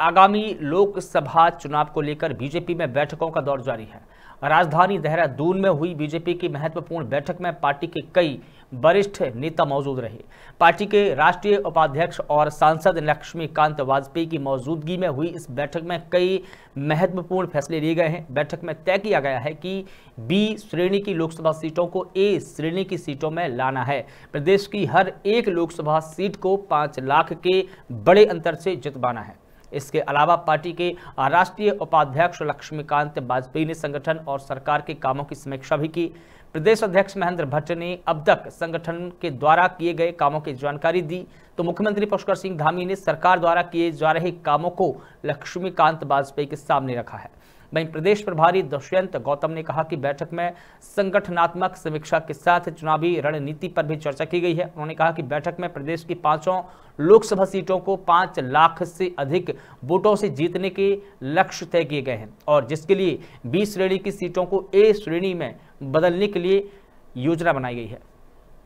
आगामी लोकसभा चुनाव को लेकर बीजेपी में बैठकों का दौर जारी है राजधानी देहरादून में हुई बीजेपी की महत्वपूर्ण बैठक में पार्टी के कई वरिष्ठ नेता मौजूद रहे पार्टी के राष्ट्रीय उपाध्यक्ष और सांसद लक्ष्मीकांत वाजपेयी की मौजूदगी में हुई इस बैठक में कई महत्वपूर्ण फैसले लिए गए हैं बैठक में तय किया गया है कि बी श्रेणी की लोकसभा सीटों को ए श्रेणी की सीटों में लाना है प्रदेश की हर एक लोकसभा सीट को पाँच लाख के बड़े अंतर से जितवाना है इसके अलावा पार्टी के राष्ट्रीय उपाध्यक्ष लक्ष्मीकांत वाजपेयी ने संगठन और सरकार के कामों की समीक्षा भी की प्रदेश अध्यक्ष महेंद्र भट्ट ने अब तक संगठन के द्वारा किए गए कामों की जानकारी दी तो मुख्यमंत्री पुष्कर सिंह धामी ने सरकार द्वारा किए जा रहे कामों को लक्ष्मीकांत वाजपेयी के सामने रखा है वहीं प्रदेश प्रभारी दुष्यंत गौतम ने कहा कि बैठक में संगठनात्मक समीक्षा के साथ चुनावी रणनीति पर भी चर्चा की गई है उन्होंने कहा कि बैठक में प्रदेश की पांचों लोकसभा सीटों को पाँच लाख से अधिक वोटों से जीतने के लक्ष्य तय किए गए हैं और जिसके लिए बी श्रेणी की सीटों को ए श्रेणी में बदलने के लिए योजना बनाई गई है